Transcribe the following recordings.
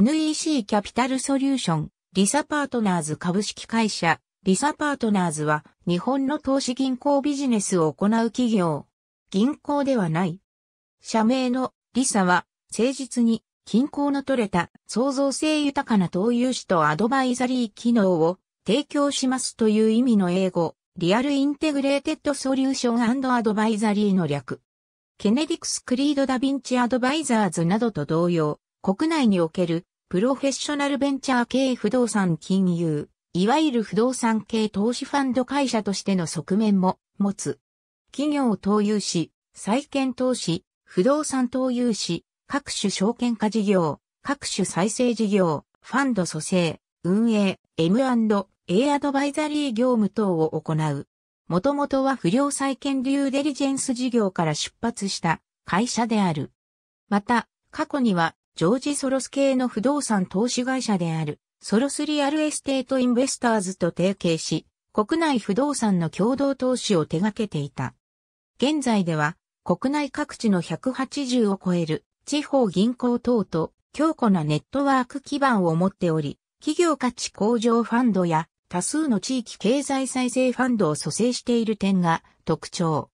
NEC キャピタルソリューション、リサパートナーズ株式会社、リサパートナーズは日本の投資銀行ビジネスを行う企業。銀行ではない。社名のリサは誠実に均衡の取れた創造性豊かな投融資とアドバイザリー機能を提供しますという意味の英語、リアルインテグレーテッドソリューションアドバイザリーの略。ケネディクス・クリード・ダ・ヴィンチ・アドバイザーズなどと同様、国内におけるプロフェッショナルベンチャー系不動産金融、いわゆる不動産系投資ファンド会社としての側面も持つ。企業を投融資、債券投資、不動産投融資、各種証券化事業、各種再生事業、ファンド組成、運営、M&A アドバイザリー業務等を行う。もともとは不良債権デューデリジェンス事業から出発した会社である。また、過去にはジョージ・ソロス系の不動産投資会社である、ソロスリアルエステート・インベスターズと提携し、国内不動産の共同投資を手掛けていた。現在では、国内各地の180を超える地方銀行等と強固なネットワーク基盤を持っており、企業価値向上ファンドや多数の地域経済再生ファンドを蘇生している点が特徴。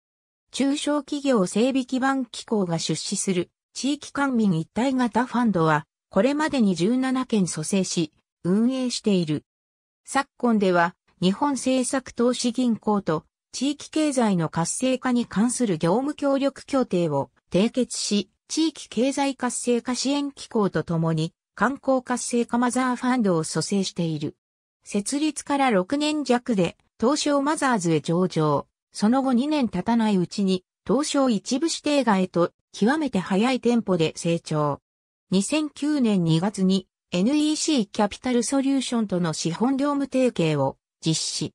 中小企業整備基盤機構が出資する地域官民一体型ファンドは、これまでに17件蘇生し、運営している。昨今では、日本政策投資銀行と地域経済の活性化に関する業務協力協定を締結し、地域経済活性化支援機構とともに、観光活性化マザーファンドを蘇生している。設立から6年弱で、東証マザーズへ上場。その後2年経たないうちに、東証一部指定外と極めて早いテンポで成長。2009年2月に NEC キャピタルソリューションとの資本業務提携を実施。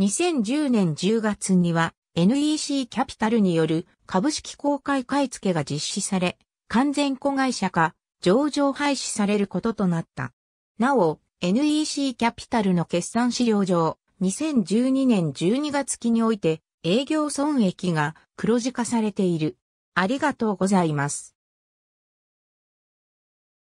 2010年10月には NEC キャピタルによる株式公開買付が実施され、完全子会社化、上場廃止されることとなった。なお、NEC キャピタルの決算資料上、2012年12月期において、営業損益が黒字化されている。ありがとうございます。